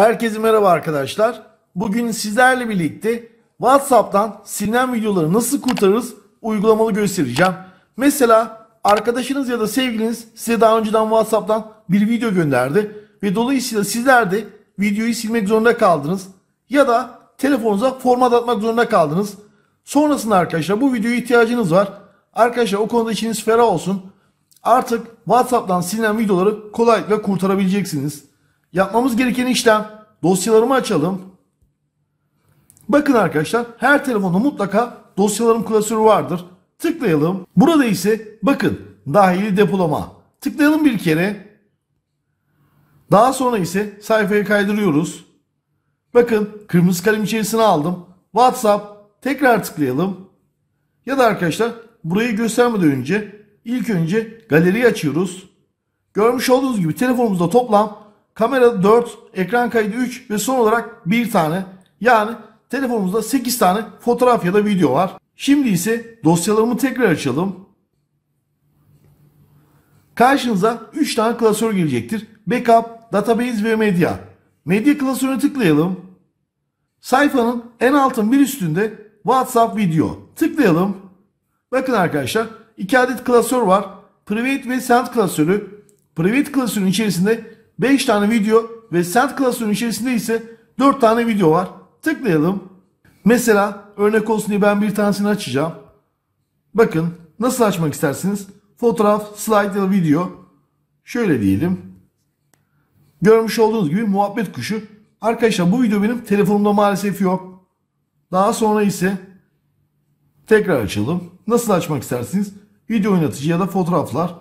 Herkese merhaba arkadaşlar. Bugün sizlerle birlikte WhatsApp'tan silinen videoları nasıl kurtarırız uygulamalı göstereceğim. Mesela arkadaşınız ya da sevgiliniz size daha önceden WhatsApp'tan bir video gönderdi ve dolayısıyla sizler de videoyu silmek zorunda kaldınız ya da telefonunuza format atmak zorunda kaldınız. Sonrasında arkadaşlar bu videoya ihtiyacınız var. Arkadaşlar o konuda içiniz ferah olsun. Artık WhatsApp'tan silinen videoları kolaylıkla kurtarabileceksiniz. Yapmamız gereken işlem dosyalarımı açalım. Bakın arkadaşlar her telefonda mutlaka dosyalarım klasörü vardır. Tıklayalım. Burada ise bakın dahili depolama. Tıklayalım bir kere. Daha sonra ise sayfaya kaydırıyoruz. Bakın kırmızı kalem içerisine aldım. WhatsApp tekrar tıklayalım. Ya da arkadaşlar burayı göstermeden önce ilk önce galeri açıyoruz. Görmüş olduğunuz gibi telefonumuzda toplam kamera 4, ekran kaydı 3 ve son olarak 1 tane yani telefonumuzda 8 tane fotoğraf ya da video var. Şimdi ise dosyalarımı tekrar açalım. Karşınıza 3 tane klasör gelecektir. Backup, Database ve Medya. Medya klasörüne tıklayalım. Sayfanın en altın bir üstünde WhatsApp video. Tıklayalım. Bakın arkadaşlar 2 adet klasör var. Private ve Send klasörü. Private klasörün içerisinde 5 tane video ve sent klasörün içerisinde ise 4 tane video var. Tıklayalım. Mesela örnek olsun diye ben bir tanesini açacağım. Bakın nasıl açmak istersiniz? Fotoğraf, slide ya video. Şöyle diyelim. Görmüş olduğunuz gibi muhabbet kuşu. Arkadaşlar bu video benim telefonumda maalesef yok. Daha sonra ise tekrar açalım. Nasıl açmak istersiniz? Video oynatıcı ya da fotoğraflar.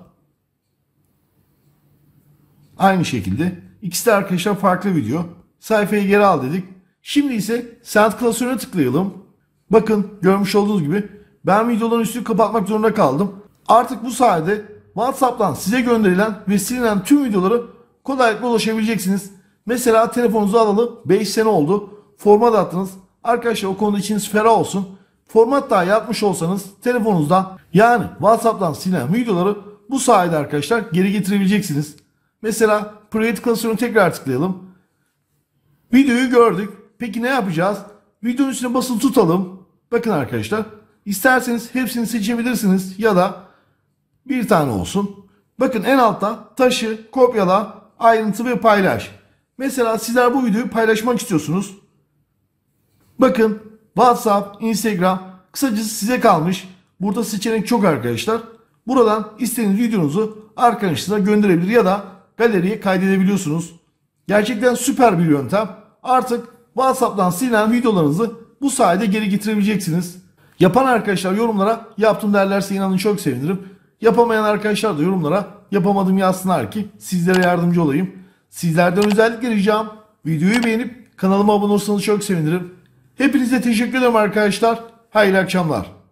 Aynı şekilde ikisi de arkadaşlar farklı video. Sayfayı geri al dedik. Şimdi ise saat klasörüne tıklayalım. Bakın görmüş olduğunuz gibi ben videoların üstünü kapatmak zorunda kaldım. Artık bu sayede WhatsApp'tan size gönderilen ve silinen tüm videoları kolaylıkla ulaşabileceksiniz. Mesela telefonunuzu alalı 5 sene oldu. Format attınız. Arkadaşlar o konuda içiniz ferah olsun. Format daha yapmış olsanız telefonunuzdan yani WhatsApp'tan silinen videoları bu sayede arkadaşlar geri getirebileceksiniz. Mesela Private klasörünü tekrar tıklayalım. Videoyu gördük. Peki ne yapacağız? Videonun üstüne basılı tutalım. Bakın arkadaşlar. İsterseniz hepsini seçebilirsiniz ya da bir tane olsun. Bakın en altta taşı, kopyala, ayrıntı ve paylaş. Mesela sizler bu videoyu paylaşmak istiyorsunuz. Bakın WhatsApp, Instagram kısacası size kalmış. Burada seçenek çok arkadaşlar. Buradan istediğiniz videonuzu arkadaşınıza gönderebilir ya da Galeriye kaydedebiliyorsunuz. Gerçekten süper bir yöntem. Artık WhatsApp'tan silinen videolarınızı bu sayede geri getirebileceksiniz. Yapan arkadaşlar yorumlara yaptım derlerse inanın çok sevinirim. Yapamayan arkadaşlar da yorumlara yapamadım yazsınlar ki sizlere yardımcı olayım. Sizlerden özellikle ricam videoyu beğenip kanalıma abone olursanız çok sevinirim. Hepinize teşekkür ederim arkadaşlar. Hayırlı akşamlar.